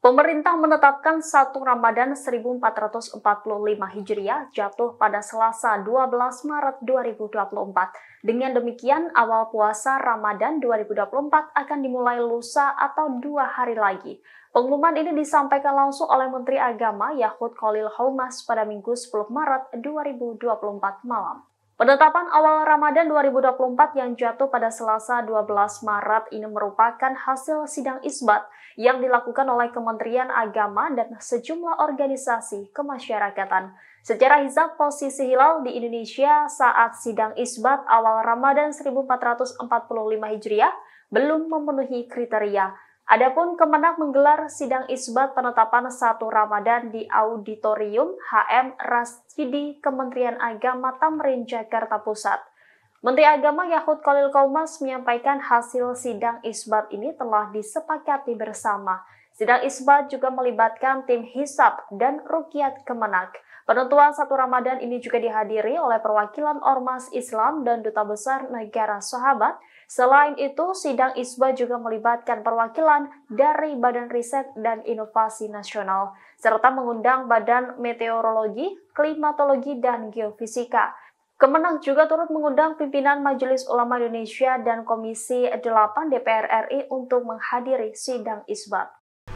Pemerintah menetapkan satu Ramadan 1445 Hijriah jatuh pada Selasa 12 Maret 2024. Dengan demikian, awal puasa Ramadan 2024 akan dimulai lusa atau dua hari lagi. Pengumuman ini disampaikan langsung oleh Menteri Agama Yahud Khalil Haumas pada Minggu 10 Maret 2024 malam. Penetapan awal Ramadan 2024 yang jatuh pada Selasa 12 Maret ini merupakan hasil sidang isbat yang dilakukan oleh Kementerian Agama dan sejumlah organisasi kemasyarakatan. Secara hisab posisi hilal di Indonesia saat sidang isbat awal Ramadan 1445 Hijriah belum memenuhi kriteria Adapun Kemenak menggelar sidang isbat penetapan satu Ramadan di Auditorium HM Rasidi Kementerian Agama Tamrin Jakarta Pusat. Menteri Agama Yahud Kolil Komas menyampaikan hasil sidang isbat ini telah disepakati bersama Sidang isbat juga melibatkan tim hisap dan rukyat kemenak. Penentuan satu Ramadan ini juga dihadiri oleh perwakilan Ormas Islam dan Duta Besar Negara Sahabat. Selain itu, sidang ISBA juga melibatkan perwakilan dari Badan Riset dan Inovasi Nasional, serta mengundang Badan Meteorologi, Klimatologi, dan Geofisika. Kemenang juga turut mengundang pimpinan Majelis Ulama Indonesia dan Komisi 8 DPR RI untuk menghadiri sidang isbat.